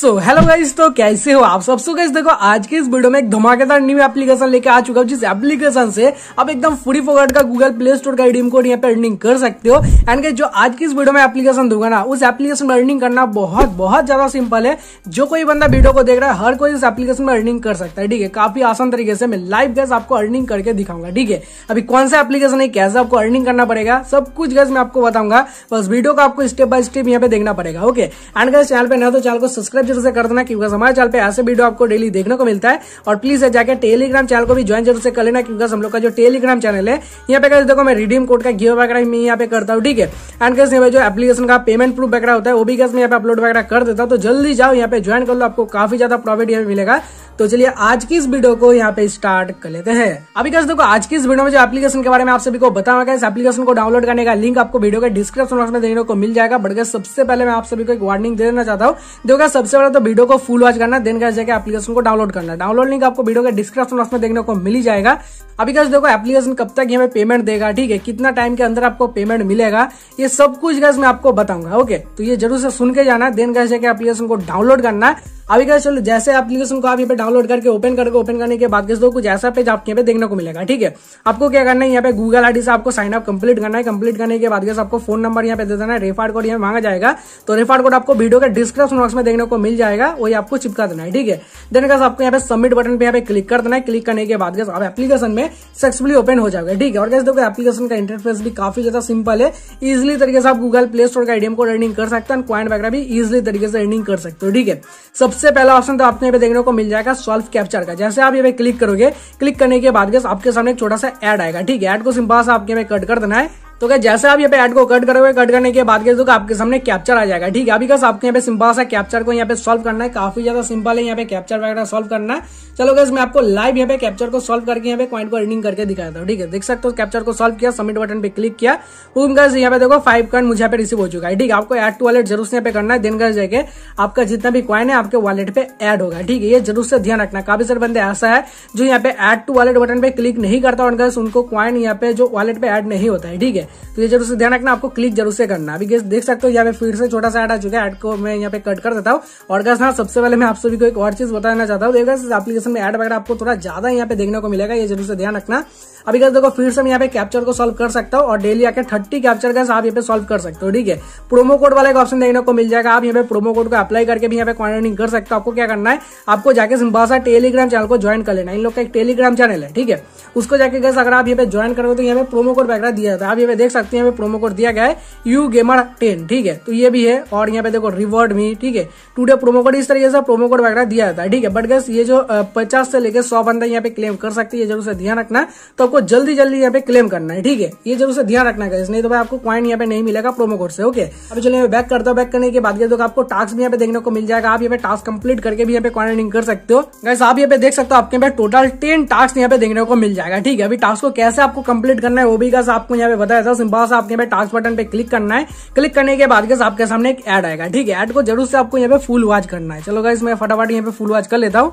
so hello guys तो कैसे हो आप सब सो गाइज देखो आज के इस वीडियो में एक धमाकेदार न्यू एप्लीकेशन लेके आ चुका हूँ जिस एप्लीकेशन से आप एकदम फ्री फोकट का गूगल प्ले स्टोर का रिडीम कोड यहाँ पे अर्निंग कर सकते हो एंड जो आज की इस वीडियो में एप्लीकेशन दूंगा ना उस एप्लीकेशन में अर्निंग करना बहुत बहुत ज्यादा सिंपल है जो कोई बंदा वीडियो को देख रहा है हर कोई इस एप्लीकेशन में अर्निंग कर सकता है ठीक है काफी आसान तरीके से मैं लाइव गैस आपको अर्निंग करके दिखाऊंगा ठीक है अभी कौन सा एप्लीकेशन है कैसे आपको अर्निंग करना पड़ेगा सब कुछ गैस मैं आपको बताऊंगा बस वीडियो को आपको स्टेप बाय स्टेप यहाँ पे देखना पड़ेगा ओके एंड गैस चैनल पर ना तो चैनल को सब्सक्राइब सब्सक्राइब जरूर से कर देना क्योंकि हमारे चैनल पे ऐसे वीडियो आपको डेली देखने को मिलता है और प्लीज जाकर टेलीग्राम चैनल को भी ज्वाइन जरूर से कर लेना क्योंकि हम लोग का जो टेलीग्राम चैनल है यहाँ पे देखो मैं रिडीम कोड का गिव वगैरह मैं यहाँ पे करता हूँ ठीक है एंड कैसे मैं जो एप्लीकेशन का पेमेंट प्रूफ वगैरह होता है वो भी कैसे यहाँ पे अपलोड वगैरह कर देता हूँ तो जल्दी जाओ यहाँ पे ज्वाइन कर लो आपको काफी ज्यादा प्रॉफिट यहाँ मिलेगा तो चलिए आज की इस वीडियो को यहाँ पे स्टार्ट कर लेते हैं अभी कैसे देखो आज की इस वीडियो में जो एप्लीकेशन के बारे में आप सभी को बताऊंगा इस एप्लीकेशन को डाउनलोड करने का लिंक आपको वीडियो के डिस्क्रिप्शन बॉक्स में देखने को मिल जाएगा बढ़कर सबसे पहले मैं आप सभी को एक वार्निंग दे देना चाहता हूँ देखो सबसे सबसे पहले तो वीडियो को फुल वॉच करना देन गैस जाकर एप्लीकेशन को डाउनलोड करना डाउनलोड लिंक आपको वीडियो के डिस्क्रिप्शन बॉक्स में देखने को मिल जाएगा अभी कैसे देखो एप्लीकेशन कब तक हमें पेमेंट देगा ठीक है कितना टाइम के अंदर आपको पेमेंट मिलेगा ये सब कुछ गैस मैं आपको बताऊंगा ओके तो ये जरूर से सुन के जाना देन गैस जाकर एप्लीकेशन को डाउनलोड करना अभी कैसे चलो जैसे एप्लीकेशन को आप यहाँ पे डाउनलोड करके ओपन करके ओपन करने के बाद दो कुछ ऐसा पेज आपके यहाँ पे देखने को मिलेगा ठीक है आपको क्या करना है यहाँ पे गूगल आईडी से आपको साइन अप कंप्लीट करना है कंप्लीट करने के बाद आपको फोन नंबर यहाँ पे दे देना है रेफार कोड यहाँ मांगा जाएगा तो रेफार कोड आपको वीडियो के डिस्क्रिप्शन बॉक्स में देखने को आपको मिल जाएगा वही आपको चिपका देना है ठीक है देन गैस आपको यहाँ पे सबमिट बटन पे यहाँ पे क्लिक कर देना है क्लिक करने के बाद गैस आप एप्लीकेशन में सक्सेसफुली ओपन हो जाएगा ठीक है और गैस देखो एप्लीकेशन का इंटरफेस भी काफी ज्यादा सिंपल है इजिली तरीके से आप गूगल प्ले स्टोर का एडीएम को रनिंग कर सकते हैं क्वाइंट वगैरह भी इजिली तरीके से रनिंग कर सकते हो ठीक है सबसे पहला ऑप्शन तो आपको यहाँ पे देखने को मिल जाएगा सॉल्व कैप्चर का जैसे आप ये क्लिक करोगे क्लिक करने के बाद गैस आपके सामने एक छोटा सा एड आएगा ठीक है एड को सिंपल से आपके यहाँ कट कर देना है तो क्या जैसे आप यहाँ पे ऐड को कट करोगे कट करने के बाद के आपके सामने कैप्चर आ जाएगा ठीक है अभी कैसे आपके यहाँ पे सिंपल सा कैप्चर को यहाँ पे सॉल्व करना है काफी ज्यादा सिंपल है यहाँ पे कैप्चर वगैरह सॉल्व करना है चलो गैस मैं आपको लाइव यहाँ पे कैप्चर को सॉल्व करके यहाँ पे क्वाइंट को रीडिंग करके दिखाता हूँ ठीक है देख सकते हो कैप्चर को सॉल्व किया सबमिट बटन पे क्लिक किया गैस यहाँ पे देखो फाइव कॉइन मुझे यहाँ पे रिसीव हो चुका है ठीक है आपको एड टू वॉलेट जरूर से यहाँ पे करना है दिन गैस जाके आपका जितना भी क्वाइन है आपके वॉलेट पे एड होगा ठीक है ये जरूर से ध्यान रखना काफी सारे बंदे ऐसा है जो यहाँ पे एड टू वॉलेट बटन पे क्लिक नहीं करता और गैस उनको क्वाइन यहाँ पे जो वॉलेट पे एड नहीं होता है ठीक है तो ये जरूर से ध्यान रखना आपको क्लिक जरूर से करना अभी देख सकते हो यहाँ पे फिर से छोटा सा ऐड आ चुका है ऐड को मैं यहाँ पे कट कर देता हूँ और गैस हाँ सबसे पहले मैं आप सभी को एक और चीज बताना चाहता हूँ देखा इस एप्लीकेशन में एड वगैरह आपको थोड़ा ज्यादा यहाँ पे देखने को मिलेगा ये जरूर से ध्यान रखना अभी गैस देखो फिर से मैं यहाँ पे कैप्चर को सोल्व कर सकता हूँ और डेली आके थर्टी कैप्चर गैस आप यहाँ पे सोल्व कर सकते हो ठीक है प्रोमो कोड वाला एक ऑप्शन देखने को मिल जाएगा आप यहाँ पे प्रोमो कोड को अप्लाई करके भी यहाँ पे कॉन्टेनिंग कर सकते हो आपको क्या करना है आपको जाके सिंबा टेलीग्राम चैनल को ज्वाइन कर लेना इन लोग का एक टेलीग्राम चैनल है ठीक है उसको जाके गैस अगर आप यहाँ पे ज्वाइन करोगे तो यहाँ पे प्रोमो कोड वगैरह दिया जाता है आप यहाँ पे देख सकते हैं प्रोमो कोड दिया गया है यू गेमर टेन ठीक है तो ये भी है और यहाँ पे देखो रिवर्ड भी ठीक है टूडे प्रोमो कोड इस तरीके से प्रोमो कोड वगैरह दिया जाता है ठीक है बट गैस ये जो पचास से लेकर सौ बंदा यहाँ पे क्लेम कर सकती है जरूर से ध्यान रखना तो आपको जल्दी जल्दी यहाँ पे क्लेम करना है ठीक है ये जरूर से ध्यान रखना गैस नहीं तो भाई आपको क्वाइन यहाँ पे नहीं मिलेगा प्रोमो कोड से ओके अभी चलिए बैक करता हूँ बैक करने के बाद आपको टास्क भी यहाँ पे देखने को मिल जाएगा आप यहाँ पे टास्क कंप्लीट करके भी यहाँ पे क्वारंटीन कर सकते हो गैस आप यहाँ पे देख सकते हो आपके पास टोटल टेन टास्क यहाँ पे देखने को मिल जाएगा ठीक है अभी टास्क को कैसे आपको कंप्लीट करना है वो भी गैस आपको यहाँ पे बताया ऐसा सिंपल सा आपके टास्क बटन पे क्लिक करना है क्लिक करने के बाद आपके सामने एक एड आएगा ठीक है एड को जरूर से आपको यहाँ पे फुल वॉच करना है चलो गाइस मैं फटाफट यहाँ पे फुल वॉच कर लेता हूँ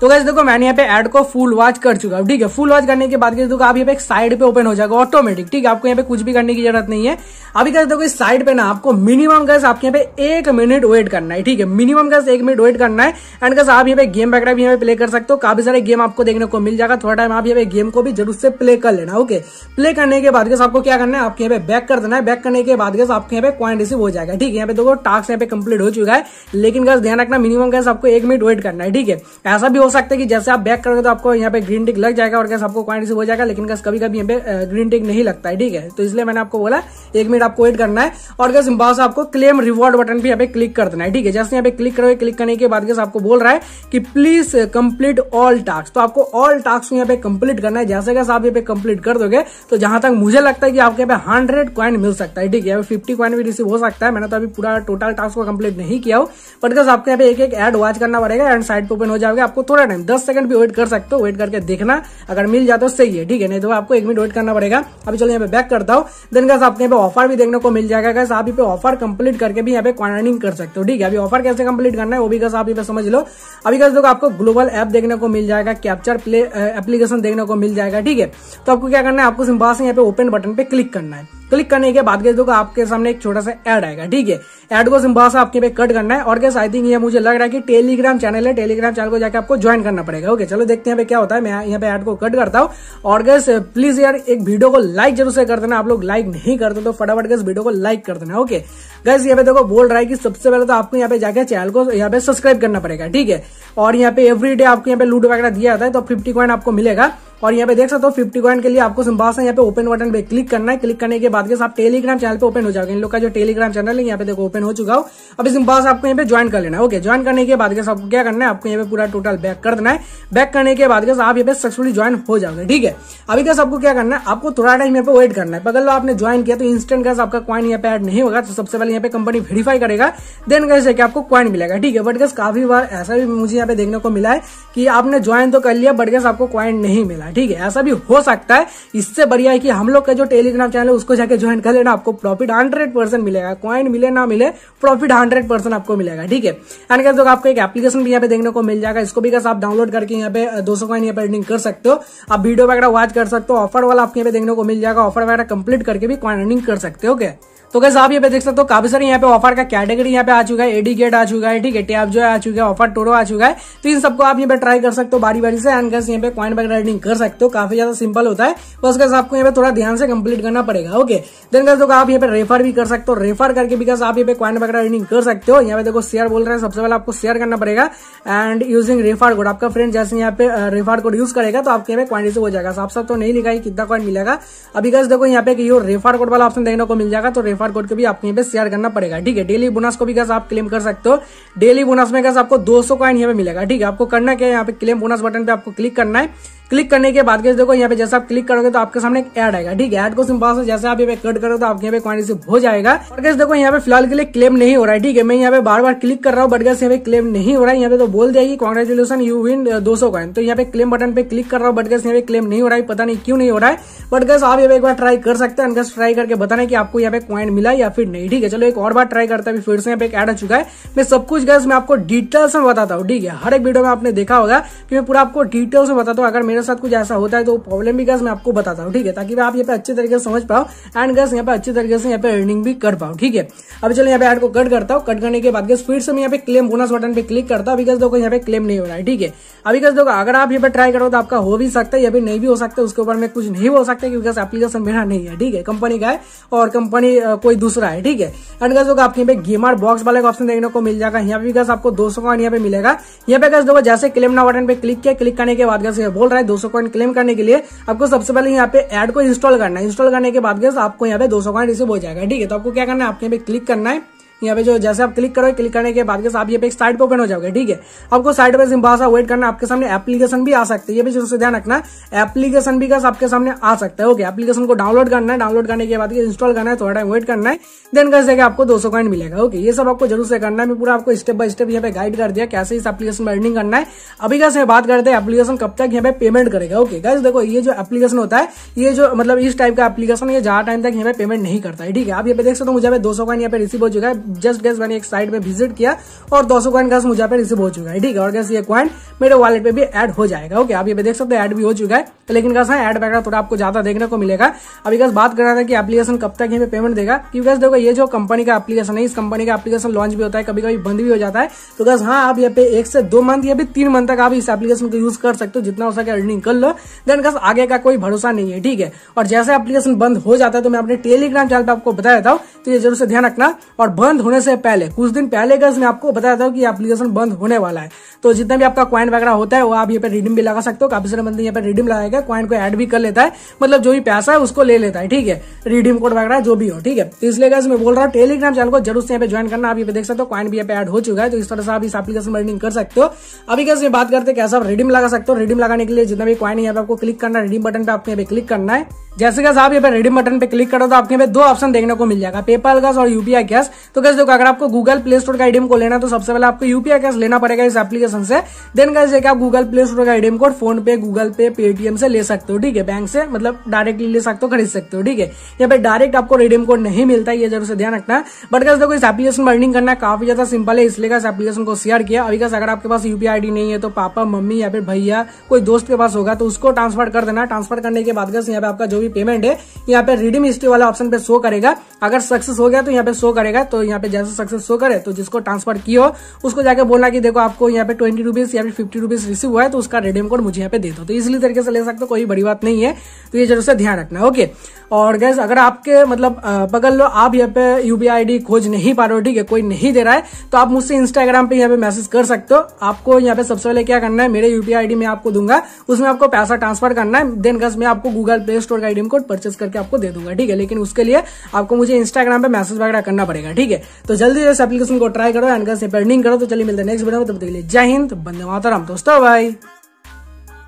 तो कैसे देखो मैंने यहाँ पे एड को फुल वॉच कर चुका हूँ ठीक है फुल वॉच करने के बाद कैसे देखो आप यहाँ पे एक साइड पे ओपन हो जाएगा ऑटोमेटिक ठीक है आपको यहाँ पे कुछ भी करने की जरूरत नहीं है अभी कैसे देखो इस साइड पे ना आपको मिनिमम कैसे आपके यहाँ पे एक मिनट वेट करना है ठीक है मिनिमम कैसे एक मिनट वेट करना है एंड कैसे आप यहाँ पे गेम वगैरह भी यहाँ पे प्ले कर सकते हो काफी सारे गेम आपको देखने को मिल जाएगा थोड़ा टाइम आप यहाँ पे गेम को भी जरूर से प्ले कर लेना ओके प्ले करने के बाद कैसे आपको क्या करना है आपके यहाँ पे बैक कर देना है बैक करने के बाद कैसे आपके यहाँ पे कॉइन रिसीव हो जाएगा ठीक है यहाँ पे देखो टास्क यहाँ पे कंप्लीट हो चुका है लेकिन कैसे ध्यान रखना मिनिमम कैसे आपको एक मिनट वेट करना है ठीक है ऐसा भी बोल सकते हैं कि जैसे आप बैक करोगे तो आपको यहाँ पे ग्रीन टिक लग जाएगा और कैसे आपको क्वाइंट रिसीव हो जाएगा लेकिन कैसे कभी कभी यहाँ पे ग्रीन टिक नहीं लगता है ठीक है तो इसलिए मैंने आपको बोला एक मिनट आपको वेट करना है और कैसे बाहर आपको क्लेम रिवॉर्ड बटन भी यहाँ पे क्लिक कर देना है ठीक है जैसे यहाँ पे क्लिक करोगे क्लिक करने के बाद कैसे आपको बोल रहा है कि प्लीज कंप्लीट ऑल टास्क तो आपको ऑल टास्क यहाँ पे कंप्लीट करना है जैसे कैसे आप यहाँ पे कंप्लीट कर दोगे तो जहां तक मुझे लगता है कि आपके यहाँ पे हंड्रेड क्वाइन मिल सकता है ठीक है फिफ्टी क्वाइन भी रिसीव हो सकता है मैंने तो अभी पूरा टोटल टास्क को कंप्लीट नहीं किया हो बट कैसे आपके यहाँ पे एक एक एड वॉच करना पड़ेगा एंड साइड पे ओपन हो जाएगा आपको थोड़ा पूरा टाइम दस सेकंड भी वेट कर सकते हो वेट करके देखना अगर मिल जाए तो सही है ठीक है नहीं तो आपको एक मिनट वेट करना पड़ेगा अभी चलो यहाँ पे बैक करता हूँ देन कैसे आपके यहाँ पे ऑफर भी देखने को मिल जाएगा कैसे आप यहाँ पे ऑफर कंप्लीट करके भी यहाँ पे क्वारंटाइन कर सकते हो ठीक है अभी ऑफर कैसे कंप्लीट करना है वो भी कैसे आप यहाँ पे समझ लो अभी कैसे आपको ग्लोबल ऐप देखने को मिल जाएगा कैप्चर प्ले एप्लीकेशन देखने को मिल जाएगा ठीक है तो आपको क्या करना है आपको सिंबास यहाँ पे ओपन बटन पे क्लिक करना है क्लिक करने के बाद दोगे आपके सामने एक छोटा सा एड आएगा ठीक है एड को सिंबा सा आपके पे कट करना है और गैस आई थिंक ये मुझे लग रहा है कि टेलीग्राम चैनल है टेलीग्राम चैनल को जाकर आपको ज्वाइन करना पड़ेगा ओके चलो देखते हैं क्या होता है मैं यहाँ पे एड को कट करता हूँ और गैस प्लीज यार एक वीडियो को लाइक जरूर से कर देना आप लोग लाइक नहीं करते तो फटाफट गैस वीडियो को लाइक कर देना ओके गैस यहाँ पे देखो बोल रहा है कि सबसे पहले तो आपको यहाँ पे जाकर चैनल को यहाँ पे सब्सक्राइब करना पड़ेगा ठीक है और यहाँ पे एवरी डे आपको यहाँ पे लूट वगैरह दिया जाता है तो फिफ्टी कॉइन आपको मिलेगा और यहाँ पे देख सकते हो फिफ्टी कॉइन के लिए आपको सिंबा यहाँ पे ओपन बटन पे क्लिक करना है क्लिक करने के बाद आप टेलीग्राम चैनल पे ओपन हो जाओगे इन लोग का जो टेलीग्राम चैनल है यहाँ पे देखो ओपन हो चुका हो अब इस आपको यहाँ पे ज्वाइन कर लेना है ओके ज्वाइन करने के बाद आपको क्या करना है आपको यहाँ पे पूरा टोटल बैक कर देना है बैक करने के बाद आप यहाँ पे सक्सेसफुल ज्वाइन हो जाओगे ठीक है अभी कैसे आपको क्या करना है आपको थोड़ा टाइम यहाँ पे वेट करना है अगर आपने ज्वाइन किया तो इंस्टेंट गैस आपका कॉइन यहाँ पे एड नहीं होगा तो सबसे पहले टोटल यहाँ पे कंपनी वेरीफाई करेगा देन कैसे जाके आपको क्वाइन मिलेगा ठीक है बट गैस काफी बार ऐसा भी मुझे यहाँ पे देखने को मिला है कि आपने ज्वाइन तो कर लिया बट गैस आपको क्वाइन नहीं मिला ठीक है ऐसा भी हो सकता है इससे बढ़िया है कि हम लोग का जो टेलीग्राम चैनल है उसको जाके ज्वाइन कर लेना आपको प्रॉफिट हंड्रेड मिलेगा क्वाइन मिले ना मिले प्रॉफिट हंड्रेड आपको मिलेगा ठीक है एंड कैसे आपको एक एप्लीकेशन भी यहाँ पे देखने को मिल जाएगा इसको भी कैसे आप डाउनलोड करके यहाँ पे दो सौ क्वाइन यहाँ पे अर्निंग कर सकते हो आप वीडियो वगैरह वॉच कर सकते हो ऑफर वाला आपके यहाँ पे देखने को मिल जाएगा ऑफर वगैरह कंप्लीट करके भी क्वाइन अर्निंग कर सकते हो क्या तो कैसे आप यहाँ पे देख सकते हो काफी सारे यहाँ पे ऑफर का कैटेगरी यहाँ पे आ चुका है एडी गेट आ चुका है ठीक है टैप जो है आ चुका है ऑफर टोरो आ चुका है तो इन सबको आप यहाँ पे ट्राई कर सकते हो बारी बारी से एंड कैसे यहाँ पे क्वाइन बैक राइडिंग कर सकते हो काफी ज्यादा सिंपल होता है बस कैसे आपको यहाँ पे थोड़ा ध्यान से कम्प्लीट करना पड़ेगा ओके देन कैसे आप यहाँ पे रेफर भी कर सकते हो रेफर करके बिकॉज आप यहाँ पे क्वाइन बैक राइडिंग कर सकते हो यहाँ पे देखो शेयर बोल रहे हैं सबसे पहले आपको शेयर करना पड़ेगा एंड यूजिंग रेफर कोड आपका फ्रेंड जैसे यहाँ पे रेफर कोड यूज करेगा तो आपके यहाँ पे क्वांटिटी हो जाएगा साफ साफ तो नहीं लिखा है कितना क्वाइन मिलेगा अभी कैसे देखो यहाँ पे रेफर कोड वाला ऑप्शन देखने को मिल जाएगा तो रेफर कोड को भी आपको यहाँ पे शेयर करना पड़ेगा ठीक है डेली बोनस को भी कैसे आप क्लेम कर सकते हो डेली बोनस में कैसे आपको 200 सौ कॉइन यहाँ पे मिलेगा ठीक है आपको करना क्या है यहाँ पे क्लेम बोनस बटन पे आपको क्लिक करना है क्लिक करने के बाद देखो यहाँ पे जैसे आप क्लिक करोगे तो आपके सामने एक ऐड आएगा ठीक है ऐड को सिंपल से जैसे आप ये कट करोगे तो आपके यहाँ पे कॉइन रिसीव हो जाएगा और कैसे देखो यहाँ पे फिलहाल के लिए क्लेम नहीं हो रहा है ठीक है मैं यहाँ पे बार बार क्लिक कर रहा हूँ बट गैस यहाँ पे क्लेम नहीं हो रहा है यहाँ पे तो बोल जाएगी कॉन्ग्रेचुलेसन यू विन दो सौ कॉइन तो यहाँ पे क्लेम बटन पे क्लिक कर रहा हूँ बट गैस यहाँ पे क्लेम नहीं हो रहा है पता नहीं क्यों नहीं हो रहा है बट गैस आप ये एक बार ट्राई कर सकते हैं गैस ट्राई करके बताने की आपको यहाँ पे क्वाइन मिला या फिर नहीं ठीक है चलो एक और बार ट्राई करता है फिर से यहाँ पे एड आ चुका है मैं सब कुछ गैस मैं आपको डिटेल्स में बताता हूँ ठीक है हर एक वीडियो में आपने देखा होगा कि मैं पूरा आपको डिटेल्स में बताता हूँ अगर मेरे मेरे साथ कुछ ऐसा होता है तो प्रॉब्लम भी गैस मैं आपको बताता हूँ ठीक है ताकि आप यहाँ पे अच्छे तरीके से समझ पाओ एंड गैस यहाँ पे अच्छे तरीके से यहाँ पे अर्निंग भी कर पाओ ठीक है अब चलो यहाँ पे एड को कट करता हूँ कट करने के बाद गैस फिर से मैं यहाँ पे क्लेम बोनस बटन पे क्लिक करता हूँ बिकॉज देखो यहाँ पे क्लेम नहीं हो रहा है ठीक है अभी कस देखो अगर आप यहाँ पे ट्राई करो तो आपका हो भी सकता है या फिर नहीं भी हो सकता उसके ऊपर में कुछ नहीं हो सकता क्योंकि एप्लीकेशन मेरा नहीं है ठीक है कंपनी का है और कंपनी कोई दूसरा है ठीक है एंड गैस देखो आपके यहाँ पे गेमर बॉक्स वाले का ऑप्शन देखने को मिल जाएगा यहाँ पे गैस आपको दो सौ यहाँ पे मिलेगा यहाँ पे गैस देखो जैसे क्लेम ना बटन पे क्लिक किया क्लिक करने के बाद बोल रहा है सौ कॉइन क्लेम करने के लिए आपको सबसे पहले यहाँ पे एड को इंस्टॉल करना है इंस्टॉल करने के बाद आपको यहाँ पे सौ कॉइन रिसीव हो जाएगा ठीक है तो आपको क्या करना है आपके यहाँ पे क्लिक करना है यहाँ पे जो जैसे आप क्लिक करोगे क्लिक करने के बाद के आप ये एक साइड पे ओपन हो जाओगे ठीक है आपको साइड पे सिंपल सा वेट करना आपके सामने एप्लीकेशन भी आ सकती है ये भी से ध्यान रखना एप्लीकेशन भी आपके सामने आ सकता है ओके एप्लीकेशन को डाउनलोड करना है डाउनलोड करने के बाद इंस्टॉल करना है थोड़ा टाइम वेट करना है देन कैसे आपको दो सौ कॉइन मिलेगा ओके ये सब आपको जरूर से करना है पूरा आपको स्टेप बाय स्टेप यहाँ पे गाइड कर दिया कैसे इस एप्लीकेशन में अर्निंग करना है अभी कैसे बात करते हैं एप्लीकेशन कब तक यहाँ पे पेमेंट करेगा ओके कैसे देखो ये जो एप्लीकेशन होता है ये जो मतलब इस टाइप का एप्लीकेशन ये ज्यादा टाइम तक यहाँ पे पेमेंट नहीं करता है ठीक है आप यहाँ पे देख सकते हो मुझे दो सौ कॉइन यहाँ पे रिसीव हो चुका है जस्ट गैस मैंने एक साइट में विजिट किया और दो सौ गैस मुझे यहाँ रिसीव हो चुका है ठीक है और गैस ये कॉइन मेरे वॉलेट पे भी एड हो जाएगा ओके आप ये देख सकते हैं एड भी हो चुका है लेकिन गैस हाँ एड वगैरह थोड़ा आपको ज्यादा देखने को मिलेगा अभी गैस बात कर रहा था कि एप्लीकेशन कब तक हमें पेमेंट देगा क्योंकि गैस देखो ये जो कंपनी का एप्लीकेशन है इस कंपनी का एप्लीकेशन लॉन्च भी होता है कभी कभी बंद भी हो जाता है तो गैस हाँ आप यहाँ पे एक से दो मंथ या फिर तीन मंथ तक आप इस एप्लीकेशन को यूज कर सकते हो जितना हो सके अर्निंग कर लो देन गैस आगे का कोई भरोसा नहीं है ठीक है और जैसे एप्लीकेशन बंद हो जाता है तो मैं अपने टेलीग्राम चैनल पर आपको बताया था तो ये जरूर से ध्यान रखना और बंद बंद होने से पहले कुछ दिन पहले का मैं आपको बताया था कि एप्लीकेशन बंद होने वाला है तो जितना भी आपका क्वाइन वगैरह होता है वो आप यहाँ पर रिडीम भी लगा सकते हो काफी सारे बंदे यहाँ पर रिडीम लगाएगा क्वाइन को एड भी कर लेता है मतलब जो भी पैसा है उसको ले लेता है ठीक है रिडीम कोड वगैरह जो भी हो ठीक है तो इसलिए गज मैं बोल रहा हूँ टेलीग्राम चैनल को जरूर से यहाँ पे ज्वाइन करना आप ये देख सकते हो क्वाइन भी यहाँ पे एड हो चुका है तो इस तरह से आप इस एप्लीकेशन में अर्निंग कर सकते हो अभी कैसे बात करते कैसे आप रिडीम लगा सकते हो रिडीम लगाने के लिए जितना भी क्वाइन यहाँ पे आपको क्लिक करना रिडीम बटन पे आपको यहाँ पे क्लिक करना है जैसे कैसे आप यहाँ पे रिडीम बटन पे क्लिक करो तो आपके यहाँ पे दो ऑप्शन देखने को मिल जाएगा पेपाल गैस और यूपीआई गैस तो गाइस देखो अगर आपको गूगल प्ले स्टोर का आईडीएम को लेना तो सबसे पहले आपको यूपीआई कैश लेना पड़ेगा इस एप्लीकेशन से देन गाइस देखिए आप गूगल प्ले स्टोर का IDM code PhonePe Google Pay Paytm से ले सकते हो ठीक है बैंक से मतलब डायरेक्टली ले सकते हो खरीद सकते हो ठीक है यहाँ पे डायरेक्ट आपको रेडीएम कोड नहीं मिलता है ये जरूर से ध्यान रखना बट गाइस देखो इस एप्लीकेशन में अर्निंग करना काफी ज्यादा सिंपल है इसलिए इस एप्लीकेशन को शेयर किया अभी गाइस अगर आपके पास यूपीआई आईडी नहीं है तो पापा मम्मी या फिर भैया कोई दोस्त के पास होगा तो उसको ट्रांसफर कर देना ट्रांसफर करने के बाद यहाँ पे आपका जो भी पेमेंट है यहाँ पे रिडीम हिस्ट्री वाला ऑप्शन पे शो करेगा अगर सक्सेस हो गया तो यहाँ पे शो करेगा तो यहाँ यहाँ पे जैसे सक्सेस शो करे तो जिसको ट्रांसफर की हो उसको जाके बोलना कि देखो आपको यहाँ पे ट्वेंटी रुपीज या फिर फिफ्टी रुपीज रिसीव हुआ है तो उसका रेडियम कोड मुझे यहाँ पे दे दो तो इसलिए तरीके से ले सकते हो कोई बड़ी बात नहीं है तो ये जरूर से ध्यान रखना ओके और गैस अगर आपके मतलब पकड़ लो आप यहाँ पे यूपीआई खोज नहीं पा रहे हो ठीक है कोई नहीं दे रहा है तो आप मुझसे इंस्टाग्राम पे यहाँ पे मैसेज कर सकते हो आपको यहाँ पे सबसे पहले क्या करना है मेरे यूपीआई मैं आपको दूंगा उसमें आपको पैसा ट्रांसफर करना है देन गैस मैं आपको गूगल प्ले स्टोर का आईडी कोड परचेस करके आपको दे दूंगा ठीक है लेकिन उसके लिए आपको मुझे इंस्टाग्राम पे मैसेज वगैरह करना पड़ेगा ठीक है तो जल्दी से एप्लीकेशन को ट्राई करो एंड से पेंडिंग करो तो चलिए मिलते हैं नेक्स्ट वीडियो में तब तक के लिए जय हिंद बंदे मातरम दोस्तों भाई